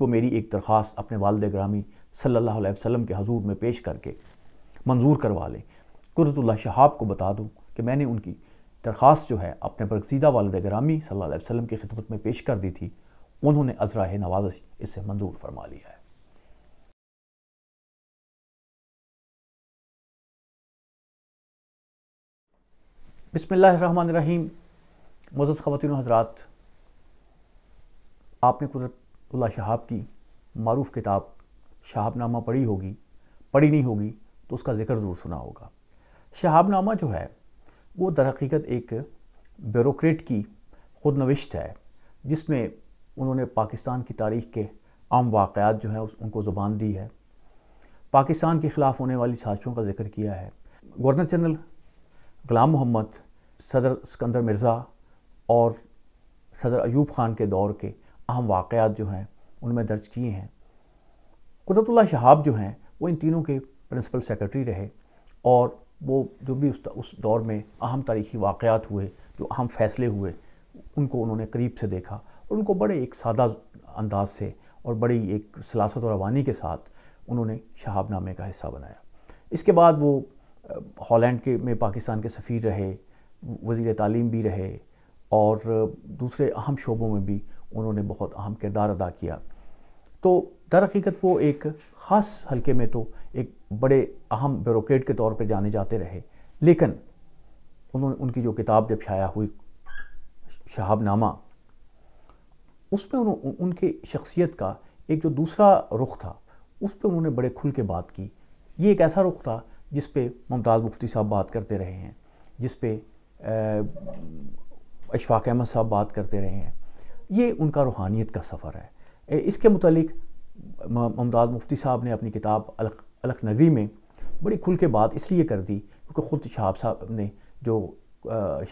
वो मेरी एक दरख्वास्त अपने वालद ग्रामी सल्ला अलैहि के हजूर में पेश करके मंजूर करवा लें कुरतुल्ला शहाब को बता दूँ कि मैंने उनकी दरख्वास्त जो है अपने बरगजीदा वालद ग्रामी सल्लल्लाहु वसलम की खिदमत में पेश कर दी थी उन्होंने अजरा नवाजश इसे मंजूर फरमा लिया है बसमीम मज़द ख़वान हज़रात आपने कुदरत उल्ला शहाब की मरूफ किताब शहाबनामा पढ़ी होगी पढ़ी नहीं होगी तो उसका ज़िक्र ज़रूर सुना होगा शहाबनामा जो है वो दरहकीकत एक ब्यूरोक्रेट की खुद नविश्त है जिसमें उन्होंने पाकिस्तान की तारीख के आम वाक़ात जो उस उनको ज़ुबान दी है पाकिस्तान के ख़िलाफ़ होने वाली साजिशों का जिक्र किया है गवर्नर जनरल गुलाम मोहम्मद सदर सिकंदर मिर्ज़ा और सदर अयूब ख़ान के दौर के अहम वाक़ात जो हैं उनमें दर्ज किए हैं कुदरतुल्ला शहाब जो हैं वो इन तीनों के प्रिंसिपल सेक्रेटरी रहे और वो जो भी उस उस दौर में अहम तारीखी वाक़ात हुए जो अहम फ़ैसले हुए उनको उन्होंने करीब से देखा और उनको बड़े एक सादा अंदाज से और बड़ी एक सलासत और रवानी के साथ उन्होंने नामे का हिस्सा बनाया इसके बाद वो हॉलैंड के में पाकिस्तान के सफ़ीर रहे वजीर तालीम भी रहे और दूसरे अहम शोबों में भी उन्होंने बहुत अहम किरदार अदा किया तो दरहकीकत वो एक ख़ास हलके में तो एक बड़े अहम ब्यूरोक्रेट के तौर पर जाने जाते रहे लेकिन उन्होंने उनकी जो किताब जब शाया हुई शहाबनामा उसमें उन, उनके शख्सियत का एक जो दूसरा रुख था उस पर उन्होंने बड़े खुल के बात की ये एक ऐसा रुख था जिस पे मुमताज़ मुफ्ती साहब बात करते रहे हैं जिस पे अशफाक अहमद साहब बात करते रहे हैं ये उनका रूहानियत का सफ़र है इसके मतलब मुमताज़ मुफ्ती साहब ने अपनी किताब अलक अलक नगरी में बड़ी खुल के बात इसलिए कर दी क्योंकि ख़ुद शहाब साहब ने जो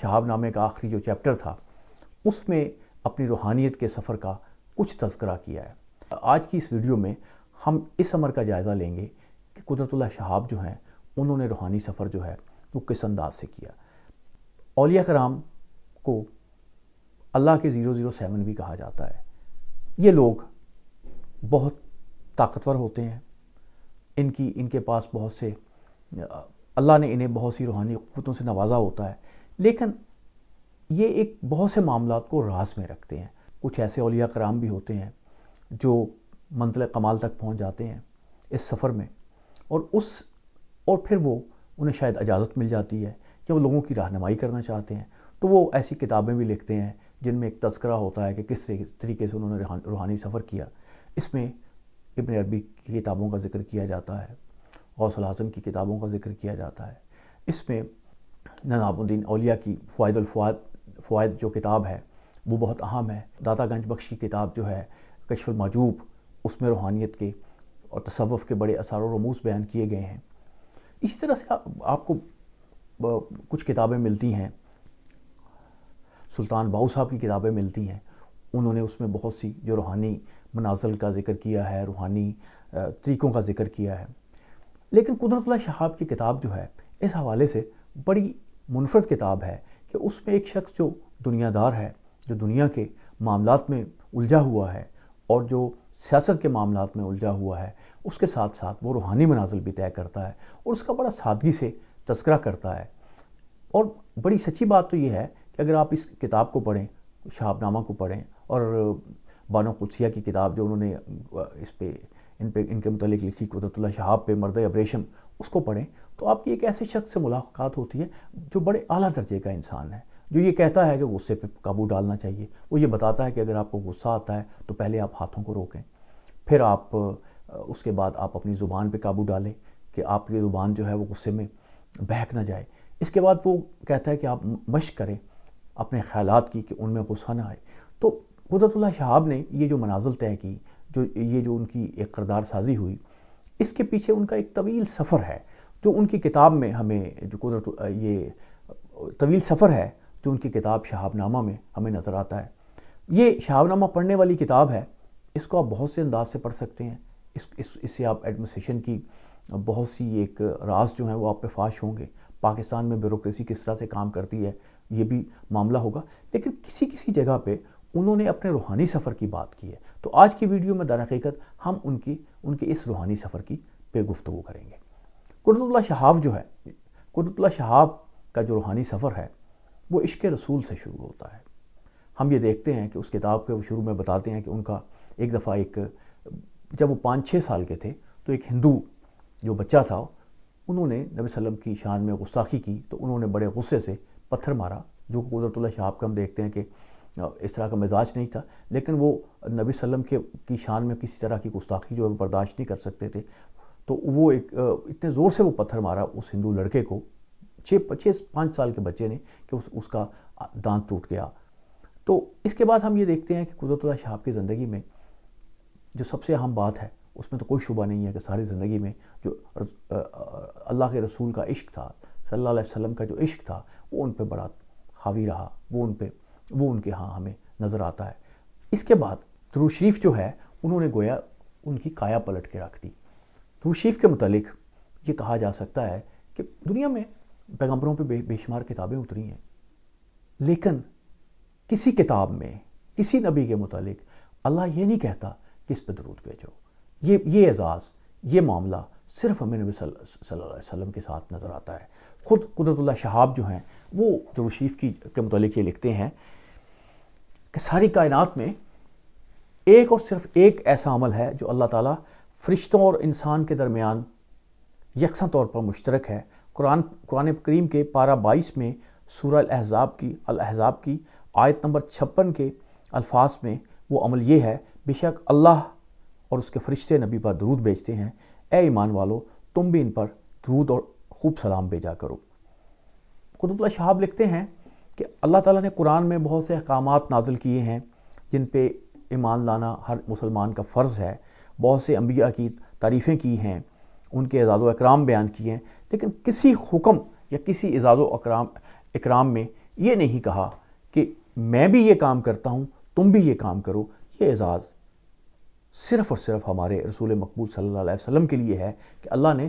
शहाब नामे का आखिरी जो चैप्टर था उसमें अपनी रूहानियत के सफ़र का कुछ तस्करा किया है आज की इस वीडियो में हम इस अमर का जायज़ा लेंगे कि कुदरतुल्ला शहाब जो हैं उन्होंने रूहानी सफ़र जो है वो किस अंदाज से किया अलिया कराम को अल्लाह के ज़ीरो ज़ीरो सेवन भी कहा जाता है ये लोग बहुत ताकतवर होते हैं इनकी इनके पास बहुत से अल्लाह ने इन्हें बहुत सी रूहानी क़वतों से नवाजा होता है लेकिन ये एक बहुत से मामला को रास में रखते हैं कुछ ऐसे अलिया कराम भी होते हैं जो मंतल कमाल तक पहुँच जाते हैं इस सफ़र में और उस और फिर वो उन्हें शायद इजाज़त मिल जाती है कि वो लोगों की रहनमाई करना चाहते हैं तो वो ऐसी किताबें भी लिखते हैं जिनमें एक तस्करा होता है कि किस तरीके से उन्होंने रूहानी सफ़र किया इसमें इबन अरबी की किताबों का जिक्र किया जाता है गौसल आजम की किताबों का जिक्र किया जाता है इसमें नवाबुद्दीन अलिया की फ़ायदुलफ़वाद फ़ायद जो किताब है वो बहुत अहम है दाता गंज बख्श की किताब जो है कशफुलमाजूब उसमें रूहानियत के और तसवफ़ के बड़े असार रमूस बयान किए गए हैं इस तरह से आ, आपको कुछ किताबें मिलती हैं सुल्तान बाऊ साहब की किताबें मिलती हैं उन्होंने उसमें बहुत सी जो रूहानी मनाजल का जिक्र किया है रूहानी तरीक़ों का जिक्र किया है लेकिन कुदरतुल्ला शहाब की किताब जो है इस हवाले से बड़ी मुनफरद किताब है कि उसमें एक शख्स जो दुनियादार है जो दुनिया के मामला में उलझा हुआ है और जो सियासत के मामला में उलझा हुआ है उसके साथ साथ वो रूहानी मनाजिल भी तय करता है और उसका बड़ा सादगी से तस्करा करता है और बड़ी सच्ची बात तो ये है कि अगर आप इस किताब को पढ़ें शाहबनामा को पढ़ें और बानो कुदसिया की किताब जो उन्होंने इस पर इन पे इनके मतलब लिखी कुदरतुल्ला शहाब पे मर्द अब्रेशम उसको पढ़ें तो आपकी एक ऐसे शख्स से मुलाकात होती है जो बड़े अली दर्जे का इंसान है जो ये कहता है कि गुस्से पे काबू डालना चाहिए वो ये बताता है कि अगर आपको गुस्सा आता है तो पहले आप हाथों को रोकें फिर आप उसके बाद आप अपनी ज़ुबान पे काबू डालें कि आपकी ज़ुबान जो है वो गुस्से में बहक ना जाए इसके बाद वो कहता है कि आप मश करें अपने ख्याल की कि उनमें गुस्सा ना आए तो कुदरतुल्ला शहाब ने ये जो मनाजिल तय की जो ये जो उनकी एक करदार साजी हुई इसके पीछे उनका एक तवील सफ़र है जो उनकी किताब में हमें जो कुदरत ये तवील सफ़र है जो उनकी किताब शहाबनामा में हमें नज़र आता है ये शहाबनामा पढ़ने वाली किताब है इसको आप बहुत से अंदाज से पढ़ सकते हैं इस, इस इससे आप एडमिनिस्ट्रेशन की बहुत सी एक राज जो है वो आप पे फाश होंगे पाकिस्तान में ब्यूरोसी किस तरह से काम करती है ये भी मामला होगा लेकिन किसी किसी जगह पे उन्होंने अपने रूहानी सफ़र की बात की है तो आज की वीडियो में दरहकीकत हम उनकी उनके इस रूहानी सफ़र की पे गुफ्तु करेंगे कुरतुल्ला शहाब जो है कुरतुल्ला शहाब का जो रूहानी सफ़र है वो इश्क रसूल से शुरू होता है हम ये देखते हैं कि उस किताब के शुरू में बताते हैं कि उनका एक दफ़ा एक जब वो पाँच छः साल के थे तो एक हिंदू जो बच्चा था उन्होंने नबी वसम की शान में गुस्ताखी की तो उन्होंने बड़े गुस्से से पत्थर मारा जो कुदरतुल्ला शहाब का हम देखते हैं कि इस तरह का मिजाज नहीं था लेकिन वो नबी सल्लम के की शान में किसी तरह की गुस्ताखी जो है बर्दाश्त नहीं कर सकते थे तो वो एक इतने ज़ोर से वो पत्थर मारा उस हिंदू लड़के को छः छः पाँच साल के बच्चे ने कि उस उसका दांत टूट गया तो इसके बाद हम ये देखते हैं कि कुदरतुल्ला शहाब की ज़िंदगी में जो सबसे अहम बात है उसमें तो कोई शुबा नहीं है कि सारी ज़िंदगी में जो अल्लाह के रसूल का इश्क था सल्लल्लाहु अलैहि वसल्लम का जो इश्क था वो उन पर बड़ा हावी रहा वो उन पर वो उनके यहाँ हमें नज़र आता है इसके बाद दरू शरीफ जो है उन्होंने गोया उनकी काया पलट के रख दी दरू शरीफ के मतलब ये कहा जा सकता है कि दुनिया में पैगम्बरों पर बे, बेशुमार किताबें उतरी हैं लेकिन किसी किताब में किसी नबी के मतलब अल्लाह ये नहीं कहता कि इस पर दरूद भेजो ये ये एजाज़ ये मामला सिर्फ हमें नबी वसल्लम के साथ नज़र आता है ख़ुद कुदरतुल्ला शहाब जो हैं वो शरीफ की के मतलब ये लिखते हैं कि सारी कायनात में एक और सिर्फ एक ऐसा अमल है जो अल्लाह ताला फरिश्तों और इंसान के दरमियान यकसा तौर पर मुश्तरक है कुरान कुरान करीम के पारा बाईस में सूर अहजाब की अलहजाब की आयत नंबर छप्पन के अल्फाज में वो अमल ये है बेशक अल्लाह और उसके फरिश्ते नबी पर दरूद भेजते हैं ए ईमान वालो तुम भी इन पर द्रूद और खूब सलाम भेजा करो कुतुबला शहाब लिखते हैं कि अल्लाह ताला ने कुरान में बहुत से अहकाम नाजिल किए हैं जिन पे ईमान लाना हर मुसलमान का फ़र्ज़ है बहुत से अम्बिया की तारीफ़ें की हैं उनके एजाज़ अकराम बयान किए हैं लेकिन किसी हुक्म या किसी एजाज़ अकराम इकराम में ये नहीं कहा कि मैं भी ये काम करता हूँ तुम भी ये काम करो ये एजाज़ सिर्फ और सिर्फ हमारे रसूल मकबूल सल्लल्लाहु अलैहि वसल्लम के लिए है कि अल्लाह ने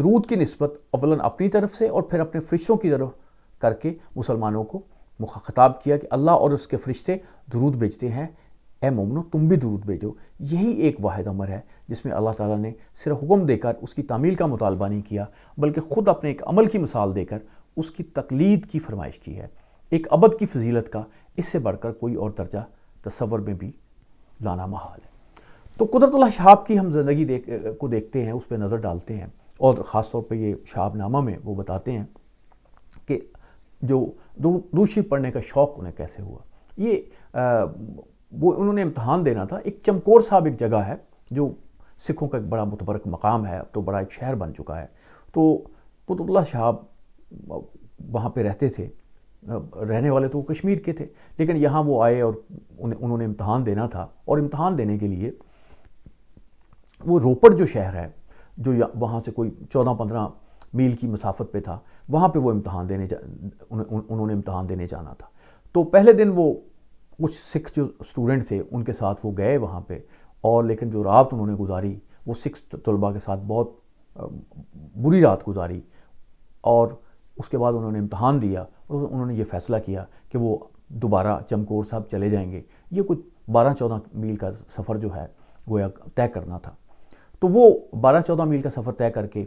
दरूद की नस्बत अवला अपनी तरफ से और फिर अपने फरिश्तों की तरफ करके मुसलमानों को खताब किया कि अल्लाह और उसके फरिश्ते दरूद भेजते हैं ए मोमनो तुम भी दरूद भेजो यही एक वाद अमर है जिसमें अल्लाह ताला ने सिर्फ हुक्म देकर उसकी तामील का मुतालबा नहीं किया बल्कि ख़ुद अपने एक अमल की मिसाल देकर उसकी तकलीद की फरमाइश की है एक अबद की फजीलत का इससे बढ़कर कोई और दर्जा तस्वर में भी लाना महाल है तो कुदरत शाब की हम ज़िंदगी देख को देखते हैं उस पर नज़र डालते हैं और ख़ास तौर पर ये शाहबनामा में वो बताते हैं कि जो दूसरी पढ़ने का शौक़ उन्हें कैसे हुआ ये आ, वो उन्होंने इम्तहान देना था एक चमकौर साहब एक जगह है जो सिखों का एक बड़ा मुतबरक मकाम है अब तो बड़ा एक शहर बन चुका है तो कुतुल्ला शाह वहाँ पे रहते थे रहने वाले तो वो कश्मीर के थे लेकिन यहाँ वो आए और उन्हें उन्होंने इम्तहान देना था और इम्तहान देने के लिए वो रोपड़ जो शहर है जो वहाँ से कोई चौदह पंद्रह मील की मसाफत पे था वहाँ पे वो इम्तहान देने जा उन, उन, उन्होंने इम्तहान देने जाना था तो पहले दिन वो कुछ सिख जो स्टूडेंट थे उनके साथ वो गए वहाँ पे और लेकिन जो रात उन्होंने गुजारी वो सिख तलबा के साथ बहुत बुरी रात गुजारी और उसके बाद उन्होंने इम्तहान दिया और उन्होंने ये फैसला किया कि वो दोबारा चमकौर साहब चले जाएंगे ये कुछ बारह चौदह मील का सफ़र जो है गोया तय करना था तो वो बारह चौदह मील का सफ़र तय करके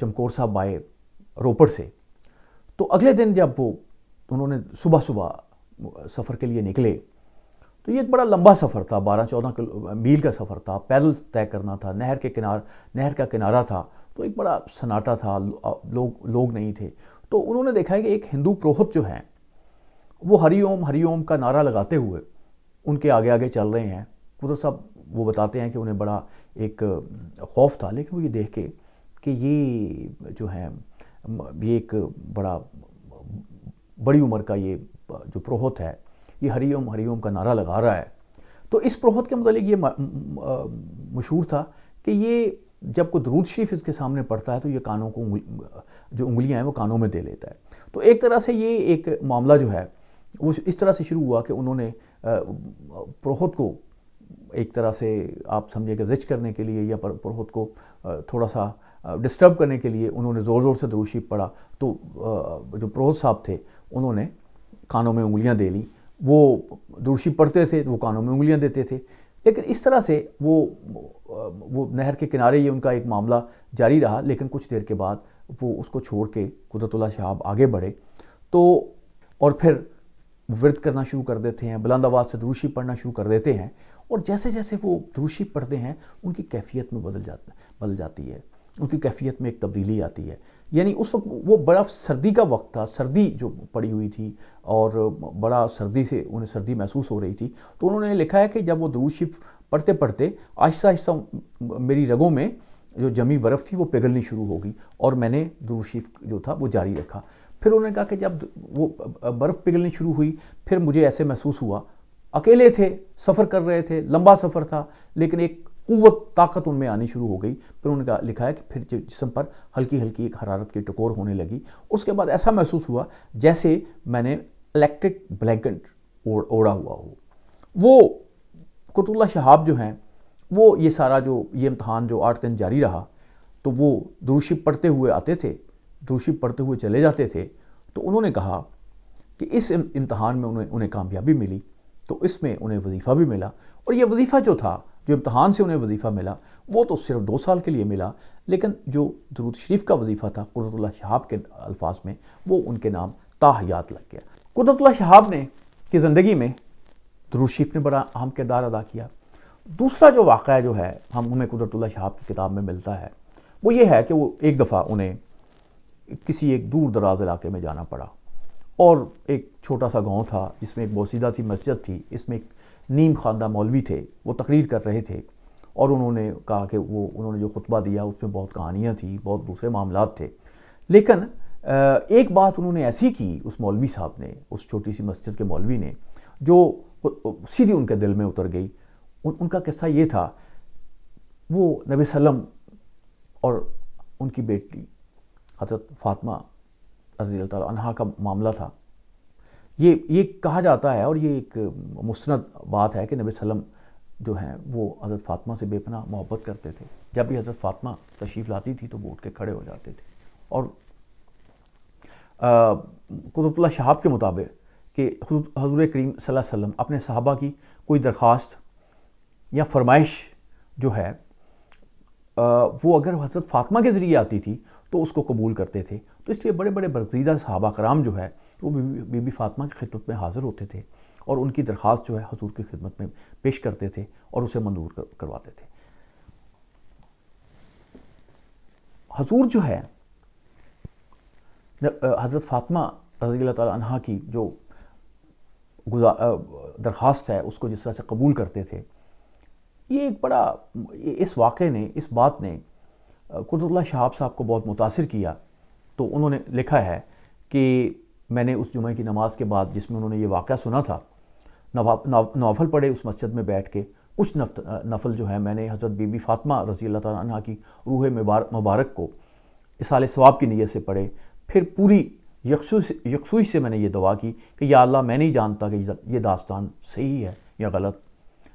चमकौर साहब आए रोपड़ से तो अगले दिन जब वो उन्होंने सुबह सुबह सफ़र के लिए निकले तो ये एक बड़ा लंबा सफ़र था बारह चौदह मील का सफ़र था पैदल तय करना था नहर के किनार नहर का किनारा था तो एक बड़ा सन्नाटा था लोग लोग नहीं थे तो उन्होंने देखा है कि एक हिंदू प्रोहत जो हैं वो हरी ओम हरी ओम का नारा लगाते हुए उनके आगे आगे चल रहे हैं कुदर साहब वो बताते हैं कि उन्हें बड़ा एक खौफ था लेकिन वो ये देख के कि ये जो है ये एक बड़ा बड़ी उम्र का ये जो प्रोहत है ये हरिओम हरिओम का नारा लगा रहा है तो इस प्रोहत के मतलब ये मशहूर था कि ये जब कोई दरूद शरीफ इसके सामने पड़ता है तो ये कानों को उंगल, जो उंगलियां हैं वो कानों में दे लेता है तो एक तरह से ये एक मामला जो है वो इस तरह से शुरू हुआ कि उन्होंने प्रोहत को एक तरह से आप समझे कि रिच करने के लिए या पर, को थोड़ा सा डिस्टर्ब करने के लिए उन्होंने ज़ोर ज़ोर से दरूशी पढ़ा तो जो प्रोहत साहब थे उन्होंने कानों में उंगलियां दे ली वो दरूशी पढ़ते थे तो वो कानों में उंगलियां देते थे लेकिन इस तरह से वो वो नहर के किनारे ये उनका एक मामला जारी रहा लेकिन कुछ देर के बाद वो उसको छोड़ के कुदरतुल्ला शाहब आगे बढ़े तो और फिर व्रत करना शुरू कर देते हैं बुलंद आवाज़ से दरूशी पढ़ना शुरू कर देते हैं और जैसे जैसे वो दूषी पर्दे हैं उनकी कैफियत में बदल जाता बदल जाती है उनकी कैफियत में एक तब्दीली आती है यानी उस वक्त वो बड़ा सर्दी का वक्त था सर्दी जो पड़ी हुई थी और बड़ा सर्दी से उन्हें सर्दी महसूस हो रही थी तो उन्होंने लिखा है कि जब वो दुरूद पढ़ते पढ़ते आहिस्ता आहिस्ता मेरी रगों में जो जमी बर्फ़ थी वो पिघलनी शुरू हो गई और मैंने दुरूद जो था वो जारी रखा फिर उन्होंने कहा कि जब वो बर्फ़ पिघलनी शुरू हुई फिर मुझे ऐसे महसूस हुआ अकेले थे सफ़र कर रहे थे लंबा सफ़र था लेकिन एक कुत ताकत उनमें आनी शुरू हो गई फिर उनका लिखा है कि फिर जिसम पर हल्की हल्की एक हरारत की टकोर होने लगी उसके बाद ऐसा महसूस हुआ जैसे मैंने इलेक्ट्रिक ब्लैकेट ओढ़ा हुआ हो वो कुतुल्ला शहाब जो हैं वो ये सारा जो ये इम्तहान जो आठ दिन जारी रहा तो वो दुरुशिप पढ़ते हुए आते थे दुरुशिप पढ़ते हुए चले जाते थे तो उन्होंने कहा कि इस इम्तहान में उन्हें उन्हें कामयाबी मिली तो इसमें उन्हें वजीफ़ा भी मिला और यह वजीफ़ा जो था जो इम्तहान से उन्हें वजीफ़ा मिला वो तो सिर्फ दो साल के लिए मिला लेकिन जो दरूद शरीफ का वजीफ़ा था कुरतुल्ला शहाब के अल्फाज में वो उनके नाम ताहयात लग गया कुरतुल्ला शहाब ने की ज़िंदगी में दरूद शरीफ ने बड़ा अहम किरदार अदा किया दूसरा जो वाक़ जो है हम हमें कुदरतुल्ला शहाब की किताब में मिलता है वो ये है कि वो एक दफ़ा उन्हें किसी एक दूर दराज इलाके में जाना पड़ा और एक छोटा सा गांव था जिसमें एक बोसीदा सी मस्जिद थी इसमें एक नीम खानदा मौलवी थे वो तकरीर कर रहे थे और उन्होंने कहा कि वो उन्होंने जो खुतबा दिया उसमें बहुत कहानियाँ थी बहुत दूसरे मामला थे लेकिन एक बात उन्होंने ऐसी की उस मौलवी साहब ने उस छोटी सी मस्जिद के मौलवी ने जो सीधी उनके दिल में उतर गई उन, उनका किस्सा ये था वो नबी सलम और उनकी बेटी हजरत फातमा रजी तह का मामला था ये ये कहा जाता है और ये एक मुस्ंद बात है कि नबी सलम जो हैं वो हज़रत फ़ातमा से बेपना मोहब्बत करते थे जब भी हज़रत फ़ातमा तशरीफ़ लाती थी तो वो उठ के खड़े हो जाते थे और कुतुबुल्ला शहाब के मुताबिक कि हजूर करीम वसम अपने साहबा की कोई दरख्वास्त या फरमाइश जो है आ, वो अगर हज़रत फ़ातमा के ज़रिए आती थी तो उसको कबूल करते थे तो इसलिए बड़े बड़े बरजीदा सहाबा कराम जो है वो बीबी फातमा की खिदमत में हाज़िर होते थे और उनकी दरख्वास्त जो है हजूर की खिदमत में पेश करते थे और उसे मंजूर कर, करवाते थे हजूर जो है हज़रत फ़ातमा रज़ी तह की जो दरख्वास्त है उसको जिस तरह से कबूल करते थे ये एक बड़ा इस वाक़े ने इस बात ने कुदरतुल्ला शहाब साहब को बहुत मुतासर किया तो उन्होंने लिखा है कि मैंने उस जुमे की नमाज़ के बाद जिसमें उन्होंने ये वाक़ सुना था नौफल पढ़े उस मस्जिद में बैठ के उस नफल जो है मैंने हज़रत बीबी फातमा रज़ी अल्लाह तह की रूह मुबारक को इसाल स्वाब की नीयत से पढ़े फिर पूरी यकसुई से मैंने ये दवा की कि या अल्लाह मैं नहीं जानता कि ये दास्तान सही है या गलत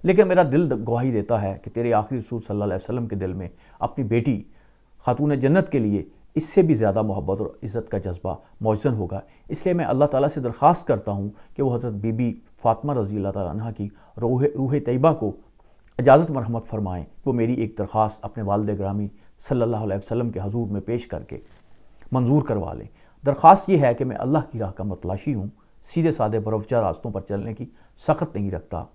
लेकिन मेरा दिल गवाही देता है कि तेरे आखिरी रसूल सल्लल्लाहु अलैहि वसल्लम के दिल में अपनी बेटी खातून जन्नत के लिए इससे भी ज़्यादा मोहब्बत और इज़्ज़त का जज्बा मौजन होगा इसलिए मैं अल्लाह ताला से दरख्वास्त करता हूँ कि वह हज़रत बीबी फातमा रज़ी अल्लाह तह की रूह रूह तयबा को इजाज़त मरहमत फ़रमाएँ वो मेरी एक दरख्वास्त अपने वालद ग्रामी सल्ला वसम के हजूर में पेश करके मंजूर करवा लें दरख्वास्त ये है कि मैं अल्लाह की राह का मतलाशी हूँ सीधे साधे बरवचा रास्तों पर चलने की सख्त नहीं रखता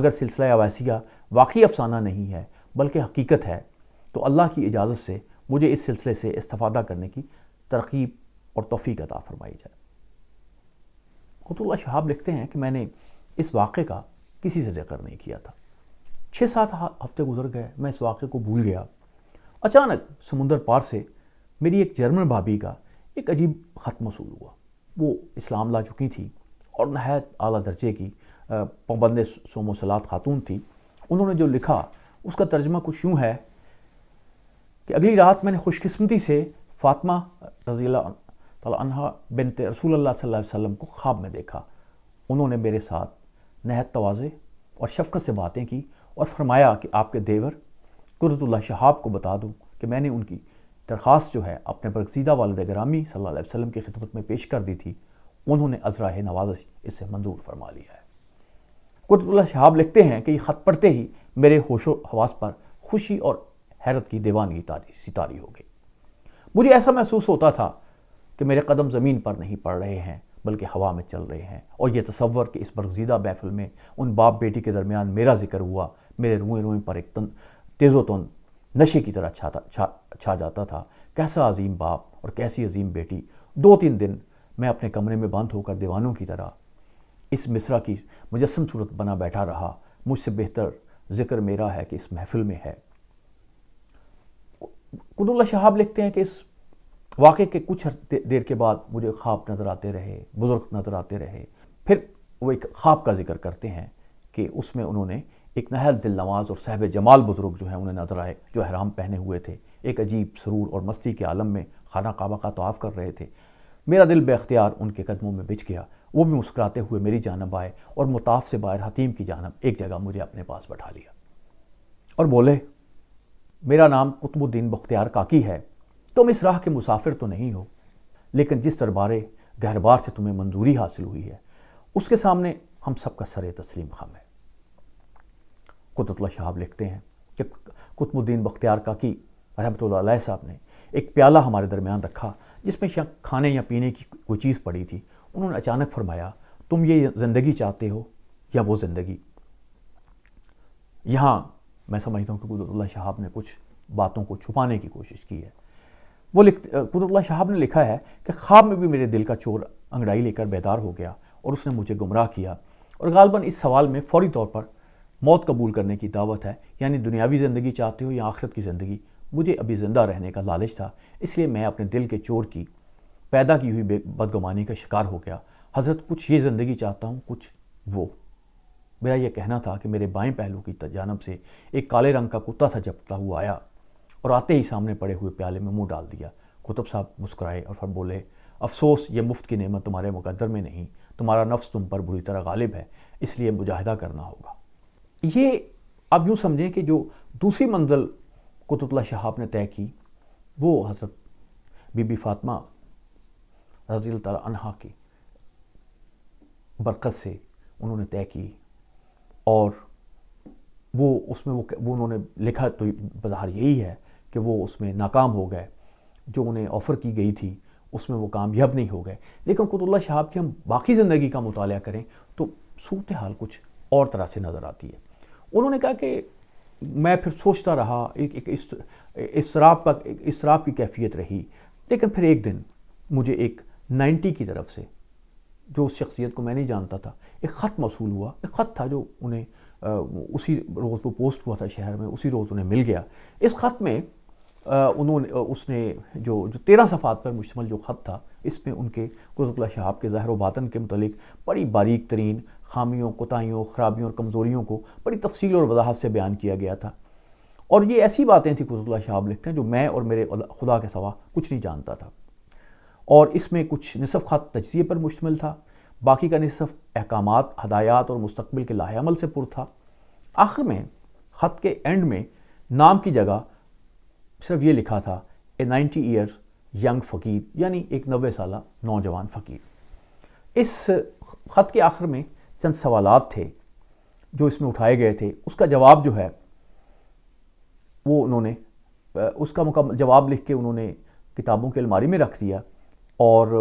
अगर सिलसिला अवैसिया वाकई अफसाना नहीं है बल्कि हकीकत है तो अल्लाह की इजाज़त से मुझे इस सिलसिले से इस्तफ़ादा करने की तरकीब और तोफ़ी अदा फरमाई जाए कुतुल्ला शहाब लिखते हैं कि मैंने इस वाक़े का किसी से जिक्र नहीं किया था छः सात हफ्ते गुजर गए मैं इस वाक़े को भूल गया अचानक समुंदर पार से मेरी एक जर्मन भाभी का एक अजीब ख़त मसूल हुआ वो इस्लाम ला चुकी थी और नहायत अली दर्जे की पाबंद सोमोसलात खातून थी उन्होंने जो लिखा उसका तर्जमा कुछ यूँ है कि अगली रात मैंने खुशकस्मती से फातमा रज़ी तहा बिनत रसूल वसम को ख्वाब में देखा उन्होंने मेरे साथ नहत तोज़े और शफकत से बातें की और फरमाया कि आपके देवर कुरतुल्ला शहाब को बता दूँ कि मैंने उनकी दरख्वास्त जो है अपने बरगजीदा वालद ग्रामी सल्ला वसम की खिदमत में पेश कर दी थी उन्होंने अजरा नवाजश इसे मंजूर फरमा लिया है कुरतुल्ला शहाब लिखते हैं कि ये ख़त पढ़ते ही मेरे होशो हवास पर खुशी और हैरत की दीवानगी तारी सितारी हो गई मुझे ऐसा महसूस होता था कि मेरे कदम ज़मीन पर नहीं पड़ रहे हैं बल्कि हवा में चल रहे हैं और यह तस्वर कि इस बरगजीदा महफिल में उन बाप बेटी के दरमियान मेरा जिक्र हुआ मेरे रुएं रुएं पर एक तन तेज़ो तन नशे की तरह छाता छा छा जाता था कैसा अजीम बाप और कैसी अजीम बेटी दो तीन दिन मैं अपने कमरे में बंद होकर दीवानों की तरह इस मिसरा की मुजस्म सूरत बना बैठा रहा मुझसे बेहतर जिक्र मेरा है कि इस महफिल में है कुदुल्ला शहाब लिखते हैं कि इस वाक़े के कुछ देर के बाद मुझे ख्वाब नज़र आते रहे बुज़ुर्ग नज़र आते रहे फिर वो एक ख्वाब का जिक्र करते हैं कि उसमें उन्होंने एक नहल दिल नवाज और साहब जमाल बुज़ुर्ग जो हैं उन्हें नजर आए जो हराम पहने हुए थे एक अजीब सरूर और मस्ती के आलम में खाना काबा का तोाफ़ कर रहे थे मेरा दिल बेख्तियार उनके कदमों में बिछ गया वो भी मुस्कुराते हुए मेरी जानब आए और मुताफ़ से बाहर हतीम की जानब एक जगह मुझे अपने पास बैठा लिया और बोले मेरा नाम कुतुबुद्दीन बख्तियार काकी है तुम इस राह के मुसाफिर तो नहीं हो लेकिन जिस दरबार गहरबार से तुम्हें मंजूरी हासिल हुई है उसके सामने हम सबका सर तस्लीम खम है कुतुतला शहाब लिखते हैं कि कुतुबुद्दीन बख्तियार काकी रहमत साहब ने एक प्याला हमारे दरमियान रखा जिसमें शायद खाने या पीने की कोई चीज़ पड़ी थी उन्होंने अचानक फरमाया तुम ये ज़िंदगी चाहते हो या वो ज़िंदगी यहाँ मैं समझता हूँ कि कुदरतल्ला शहाब ने कुछ बातों को छुपाने की कोशिश की है वो लिख कुदरतल्ला शहाब ने लिखा है कि ख्वाब में भी मेरे दिल का चोर अंगड़ाई लेकर बेदार हो गया और उसने मुझे गुमराह किया और गालबन इस सवाल में फौरी तौर पर मौत कबूल करने की दावत है यानी दुनियावी ज़िंदगी चाहते हो या आखिरत की ज़िंदगी मुझे अभी ज़िंदा रहने का लालच था इसलिए मैं अपने दिल के चोर की पैदा की हुई बदगुमानी का शिकार हो गया हज़रत कुछ ये ज़िंदगी चाहता हूँ कुछ वो मेरा यह कहना था कि मेरे बाएं पहलू की जानब से एक काले रंग का कुत्ता सा जपता हुआ आया और आते ही सामने पड़े हुए प्याले में मुंह डाल दिया कुतुब साहब मुस्कुराए और फिर बोले अफसोस ये मुफ्त की नेमत तुम्हारे मुकदर में नहीं तुम्हारा नफ्स तुम पर बुरी तरह गालिब है इसलिए मुजाहिदा करना होगा ये आप यूँ समझें कि जो दूसरी मंजिल कुतुबला शहाब ने तय की वो हज़रत बीबी फातमा रजील तला अनहा की बरकत से उन्होंने तय की और वो उसमें वो वो उन्होंने लिखा तो बाजार यही है कि वो उसमें नाकाम हो गए जो उन्हें ऑफ़र की गई थी उसमें वो कामयाब नहीं हो गए लेकिन कुतुल्ला शाहब की हम बाकी ज़िंदगी का मुताल करें तो सूरत हाल कुछ और तरह से नज़र आती है उन्होंने कहा कि मैं फिर सोचता रहा एक एक इस इसराब का इसराब की कैफियत रही लेकिन फिर एक दिन मुझे एक नाइन्टी की तरफ से जो उस शख्सियत को मैं नहीं जानता था एक ख़त मौसू हुआ एक ख़त था जो उन्हें आ, उसी रोज़ वो पोस्ट हुआ था शहर में उसी रोज़ उन्हें मिल गया इस ख़त में उन्होंने उसने जो जो तेरह सफ़ात पर मुश्तमल जो ख़त था इसमें उनके गज़ुल्ला शहाब के ज़ाहिर वातन के मतलब बड़ी बारीक तरीन खामियों कोताहीियों ख़राबियों और कमज़ोरियों को बड़ी तफसील और वजाहत से बयान किया गया था और ये ऐसी बातें थी गज़ुल्ला शहाब लिखते हैं जो मैं और मेरे खुदा के सवा कुछ नहीं जानता था और इसमें कुछ नसफ़ ख़त तजिए पर मुश्तमिल था बाकी का नसफ़ अहकाम हदायत और मुस्तबिल के लाहेमल से पुर था आखिर में ख़त के एंड में नाम की जगह सिर्फ ये लिखा था ए नाइन्टी ईयर यंग फ़कीर यानी एक नबे साल नौजवान फ़कीर इस ख़त के आखिर में चंद सवाल थे जो इसमें उठाए गए थे उसका जवाब जो है वो उन्होंने उसका मुकम्मल जवाब लिख के उन्होंने किताबों की अलमारी में रख दिया और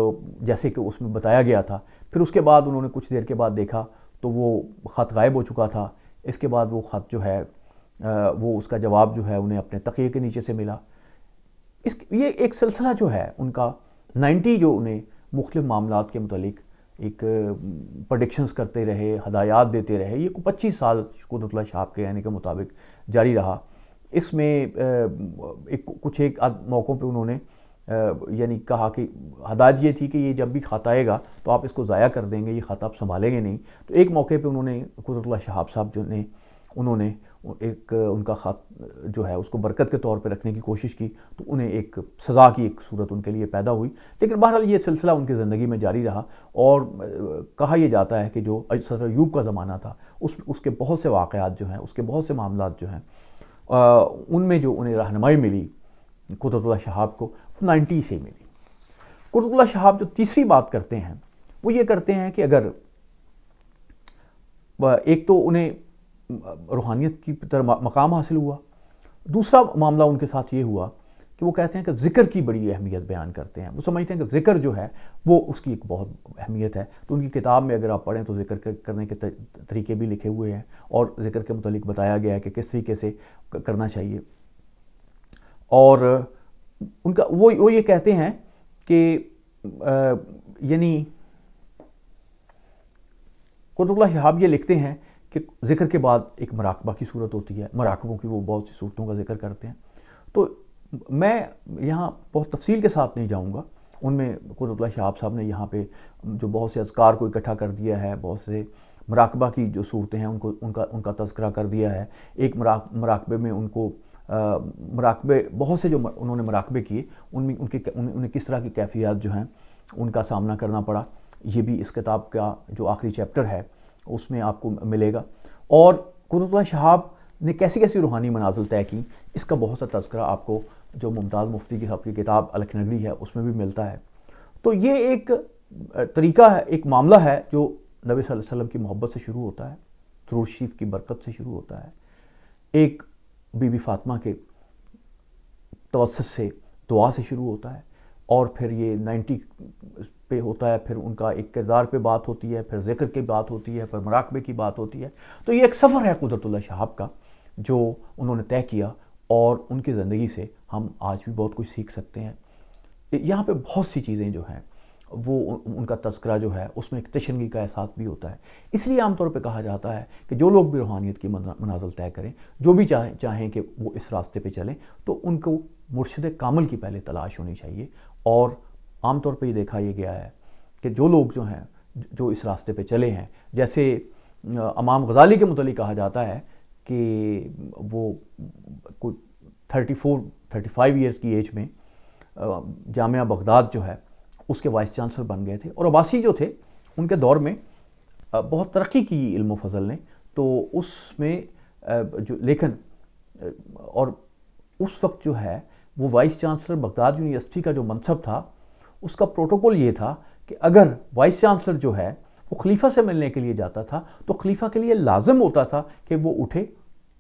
जैसे कि उसमें बताया गया था फिर उसके बाद उन्होंने कुछ देर के बाद देखा तो वो ख़त गायब हो चुका था इसके बाद वो ख़त जो है वो उसका जवाब जो है उन्हें अपने तकिए के नीचे से मिला इस ये एक सिलसिला जो है उनका नाइन्टी जो उन्हें मुख्तु मामला के मतलब एक प्रडिक्शंस करते रहे हदायत देते रहे ये को पच्चीस साल कुदरतला शाह के कहने के मुताबिक जारी रहा इसमें एक कुछ एक मौक़ों पे उन्होंने यानी कहा कि हदायत ये थी कि ये जब भी खाता आएगा तो आप इसको ज़ाया कर देंगे ये ख़त आप संभालेंगे नहीं तो एक मौके पे उन्होंने कुदरतला शहाब साहब जो ने उन्होंने एक उनका ख़त जो है उसको बरकत के तौर पर रखने की कोशिश की तो उन्हें एक सज़ा की एक सूरत उनके लिए पैदा हुई लेकिन बहरहाल ये सिलसिला उनकी ज़िंदगी में जारी रहा और कहा यह जाता है कि जो सर अयूब का ज़माना था उस उसके बहुत से वाक़ात जो हैं उसके बहुत से मामला जो हैं उनमें जो उन्हें रहनमाई मिली कुदरत शहाब को नाइन्टी से मिली कुरतुल्ला शहाब जो तीसरी बात करते हैं वो ये करते हैं कि अगर एक तो उन्हें रूहानियत की तरह मकाम हासिल हुआ दूसरा मामला उनके साथ ये हुआ कि वो कहते हैं कि ज़िक्र की बड़ी अहमियत बयान करते हैं वो समझते हैं कि ज़िक्र जो है वो उसकी एक बहुत अहमियत है तो उनकी किताब में अगर आप पढ़ें तो ज़िक्र करने के तरीके भी लिखे हुए हैं और ज़िक्र के मतलब बताया गया है कि किस तरीके से करना चाहिए और उनका वो वो ये कहते हैं कि यानी कुतुबला शहाब ये लिखते हैं कि ज़िक्र के बाद एक मराकबा की सूरत होती है मराकबों की वो बहुत सी सूरतों का जिक्र करते हैं तो मैं यहाँ बहुत तफसील के साथ नहीं जाऊँगा उनमें कुतुबला शहाब साहब ने यहाँ पे जो बहुत से अजकार को इकट्ठा कर दिया है बहुत से मराकबा की जो सूरतें हैं उनको उनका उनका तस्करा कर दिया है एक मराक मराकबे में उनको मराकबे बहुत से जो उन्होंने मराकबे किए उनमें उनके उन्हें किस तरह की कैफियत जो हैं उनका सामना करना पड़ा ये भी इस किताब का जो आखिरी चैप्टर है उसमें आपको मिलेगा और क़ुरत शहाब ने कैसी कैसी रूहानी मनाजिल तय की इसका बहुत सा तस्करा आपको जो मुमताज़ मुफ्ती की आपकी किताब अलखनगरी है उसमें भी मिलता है तो ये एक तरीका है एक मामला है जो नबी वसल्लम की मोहब्बत से शुरू होता है दुरूद शरीफ की बरकत से शुरू होता है एक बीबी फातमा के तवसत से दुआ से शुरू होता है और फिर ये नाइन्टी पे होता है फिर उनका एक किरदार पे बात होती है फिर जिक्र की बात होती है फिर मराकबे की बात होती है तो ये एक सफ़र है कुदरतुल्ला शहाब का जो उन्होंने तय किया और उनकी ज़िंदगी से हम आज भी बहुत कुछ सीख सकते हैं यहाँ पे बहुत सी चीज़ें जो हैं वो उनका तस्करा जो है उसमें एक तशनगी का एहसास भी होता है इसलिए आमतौर पर कहा जाता है कि जो लोग भी रूहानियत की मनाजल तय करें जो भी चाहें चाहें कि वो इस रास्ते पर चलें तो उनको मुर्शद कामल की पहले तलाश होनी चाहिए और आमतौर पर ये देखा यह गया है कि जो लोग जो हैं जो इस रास्ते पर चले हैं जैसे अमाम गजाली के मतलब कहा जाता है कि वो कोई thirty four thirty five years की एज में जामिया बगदाद जो है उसके वाइस चांसलर बन गए थे और अबासी जो थे उनके दौर में बहुत तरक्की की इल्म फजल ने तो उसमें जो लेखन और उस वक्त जो है वो वाइस चांसलर बगदाद यूनिवर्सिटी का जो मनसब था उसका प्रोटोकॉल ये था कि अगर वाइस चांसलर जो है वो खलीफा से मिलने के लिए जाता था तो खलीफा के लिए लाजम होता था कि वो उठे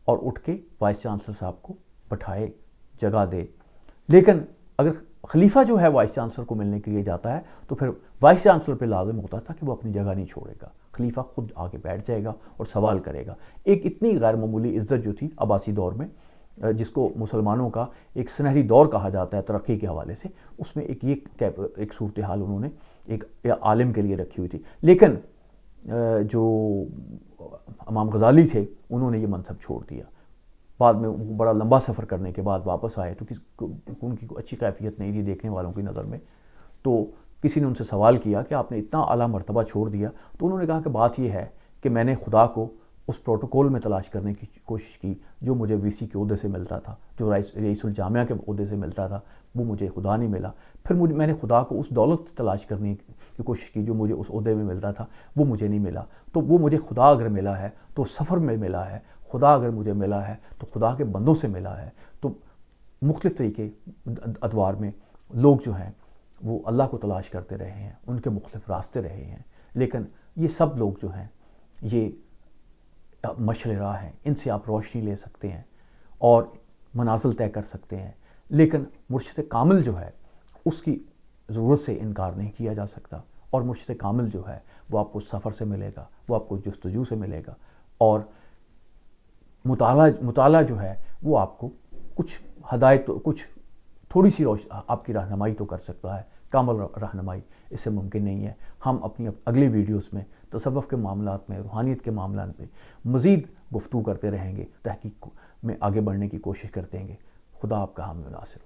और उठ के वाइस चांसलर साहब को बैठाए जगह दे लेकिन अगर खलीफा जो है वाइस चांसलर को मिलने के लिए जाता है तो फिर वाइस चांसलर पे लाजम होता था कि वो अपनी जगह नहीं छोड़ेगा खलीफा खुद आके बैठ जाएगा और सवाल करेगा एक इतनी गैर मामूली इज्जत जो थी अबासी दौर में जिसको मुसलमानों का एक सुनहरी दौर कहा जाता है तरक्की के हवाले से उसमें एक ये एक सूरत हाल उन्होंने एक आलिम के लिए रखी हुई थी लेकिन जो अमाम गजाली थे उन्होंने ये मनसब छोड़ दिया बाद में वो बड़ा लंबा सफ़र करने के बाद वापस आए तो किस उनकी अच्छी कैफियत नहीं थी देखने वालों की नज़र में तो किसी ने उनसे सवाल किया कि आपने इतना अला मरतबा छोड़ दिया तो उन्होंने कहा कि बात यह है कि मैंने खुदा को उस प्रोटोकॉल में तलाश करने की कोशिश की जो मुझे वीसी के अहदे से मिलता था जो रईसुल जामिया के अहदे से मिलता था वो मुझे खुदा नहीं मिला फिर मुझे मैंने खुदा को उस दौलत तलाश करने की कोशिश की जो मुझे उस अहदे में मिलता था वो मुझे नहीं मिला तो वो मुझे खुदा अगर मिला है तो सफ़र में मिला है खुदा अगर मुझे मिला है तो खुदा के बंदों से मिला है तो मुख्तलिफ़ तरीके अदवार में लोग जो हैं वो अल्लाह को तलाश करते रहे हैं उनके मुख्तफ रास्ते रहे हैं लेकिन ये सब लोग जो हैं ये मशल हैं इनसे आप रोशनी ले सकते हैं और मनाजिल तय कर सकते हैं लेकिन मुर्शद कामिल जो है उसकी ज़रूरत से इनकार नहीं किया जा सकता और मुर्शद कामिल जो है वो आपको सफ़र से मिलेगा वो आपको जस्तजू से मिलेगा और मुताला मुताला जो है वो आपको कुछ हदायत तो, कुछ थोड़ी सी रोश आपकी रहनमाई तो कर सकता है कामल रहनमाई इससे मुमकिन नहीं है हम अपनी अगली वीडियोस में तसवफ़ के मामला में रूहानियत के मामला में मज़ीद गुफ्तु करते रहेंगे तहकीक में आगे बढ़ने की कोशिश करते हैं खुदा आपका हामी नासिर